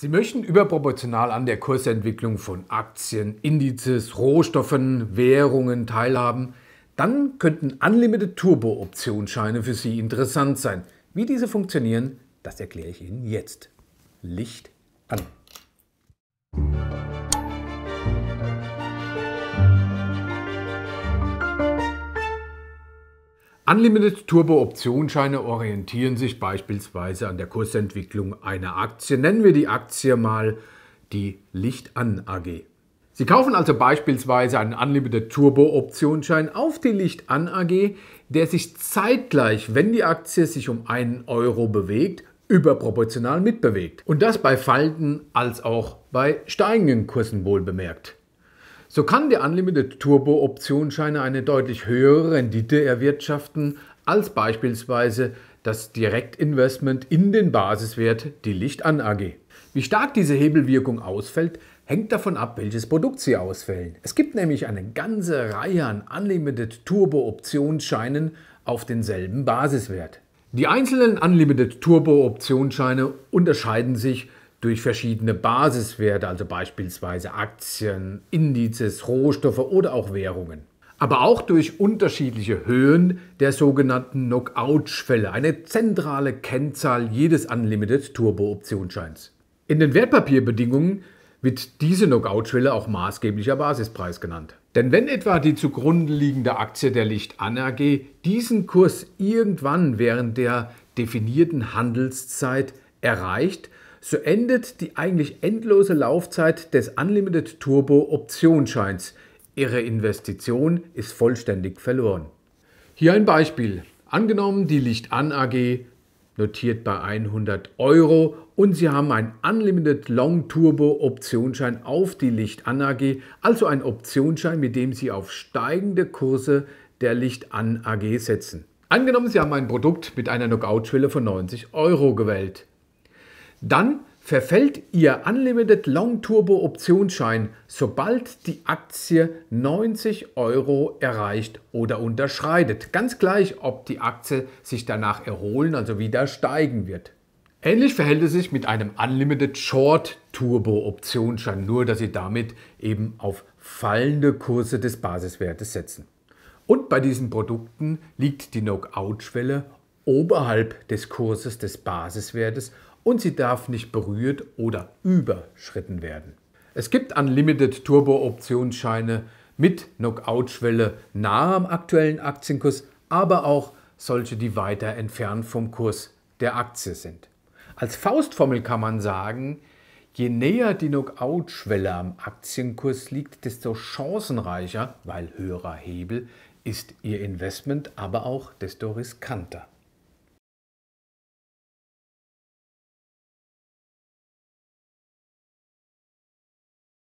Sie möchten überproportional an der Kursentwicklung von Aktien, Indizes, Rohstoffen, Währungen teilhaben. Dann könnten Unlimited Turbo Optionsscheine für Sie interessant sein. Wie diese funktionieren, das erkläre ich Ihnen jetzt. Licht an. Unlimited Turbo Optionsscheine orientieren sich beispielsweise an der Kursentwicklung einer Aktie. Nennen wir die Aktie mal die Licht an AG. Sie kaufen also beispielsweise einen Unlimited Turbo Optionsschein auf die Licht an AG, der sich zeitgleich, wenn die Aktie sich um einen Euro bewegt, überproportional mitbewegt. Und das bei fallenden als auch bei steigenden Kursen wohl bemerkt. So kann die Unlimited Turbo Optionsscheine eine deutlich höhere Rendite erwirtschaften als beispielsweise das Direktinvestment in den Basiswert, die Lichtan AG. Wie stark diese Hebelwirkung ausfällt, hängt davon ab, welches Produkt Sie auswählen. Es gibt nämlich eine ganze Reihe an Unlimited Turbo Optionsscheinen auf denselben Basiswert. Die einzelnen Unlimited Turbo Optionsscheine unterscheiden sich durch verschiedene Basiswerte, also beispielsweise Aktien, Indizes, Rohstoffe oder auch Währungen. Aber auch durch unterschiedliche Höhen der sogenannten Knockout-Schwelle, eine zentrale Kennzahl jedes Unlimited Turbo-Optionsscheins. In den Wertpapierbedingungen wird diese Knockout-Schwelle auch maßgeblicher Basispreis genannt. Denn wenn etwa die zugrunde liegende Aktie der Licht An AG diesen Kurs irgendwann während der definierten Handelszeit erreicht, so endet die eigentlich endlose Laufzeit des Unlimited Turbo Optionsscheins. Ihre Investition ist vollständig verloren. Hier ein Beispiel. Angenommen, die Licht an AG notiert bei 100 Euro und Sie haben einen Unlimited Long Turbo Optionsschein auf die Licht an AG, also einen Optionsschein, mit dem Sie auf steigende Kurse der Licht an AG setzen. Angenommen, Sie haben ein Produkt mit einer Knockout-Schwelle von 90 Euro gewählt. Dann verfällt Ihr Unlimited Long Turbo Optionsschein, sobald die Aktie 90 Euro erreicht oder unterschreitet. Ganz gleich, ob die Aktie sich danach erholen, also wieder steigen wird. Ähnlich verhält es sich mit einem Unlimited Short Turbo Optionsschein, nur dass Sie damit eben auf fallende Kurse des Basiswertes setzen. Und bei diesen Produkten liegt die Knockout-Schwelle oberhalb des Kurses des Basiswertes und sie darf nicht berührt oder überschritten werden. Es gibt Unlimited Turbo Optionsscheine mit Knockout-Schwelle nahe am aktuellen Aktienkurs, aber auch solche, die weiter entfernt vom Kurs der Aktie sind. Als Faustformel kann man sagen, je näher die Knockout-Schwelle am Aktienkurs liegt, desto chancenreicher, weil höherer Hebel, ist Ihr Investment, aber auch desto riskanter.